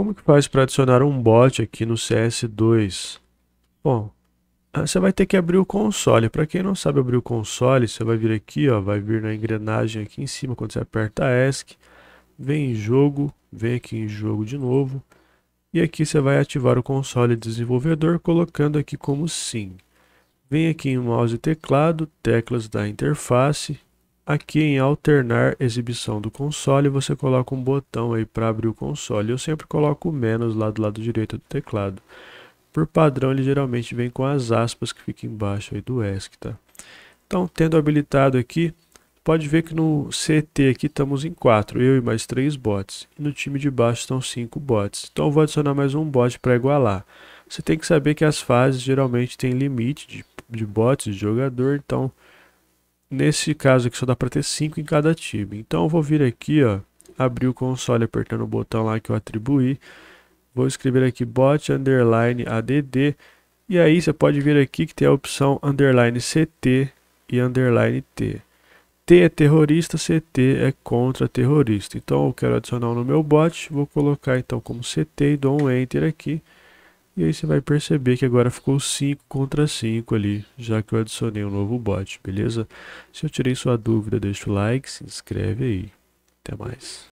Como que faz para adicionar um bot aqui no CS2? Bom, ah, você vai ter que abrir o console. Para quem não sabe abrir o console, você vai vir aqui, ó, vai vir na engrenagem aqui em cima quando você aperta ESC, vem em jogo, vem aqui em jogo de novo. E aqui você vai ativar o console desenvolvedor colocando aqui como sim. Vem aqui em mouse e teclado, teclas da interface, Aqui em alternar exibição do console, você coloca um botão aí para abrir o console. Eu sempre coloco o menos lá do lado direito do teclado. Por padrão, ele geralmente vem com as aspas que fica embaixo aí do ESC, tá? Então, tendo habilitado aqui, pode ver que no CT aqui estamos em 4, eu e mais 3 bots. E no time de baixo estão 5 bots. Então eu vou adicionar mais um bot para igualar. Você tem que saber que as fases geralmente têm limite de, de bots de jogador, então Nesse caso aqui só dá para ter 5 em cada time. Então eu vou vir aqui, ó, abrir o console apertando o botão lá que eu atribuí. Vou escrever aqui bot underline add. E aí você pode vir aqui que tem a opção underline ct e underline t. T é terrorista, CT é contra terrorista. Então eu quero adicionar no meu bot, vou colocar então como CT e dou um enter aqui. E aí você vai perceber que agora ficou 5 contra 5 ali, já que eu adicionei um novo bot, beleza? Se eu tirei sua dúvida, deixa o like, se inscreve aí. Até mais.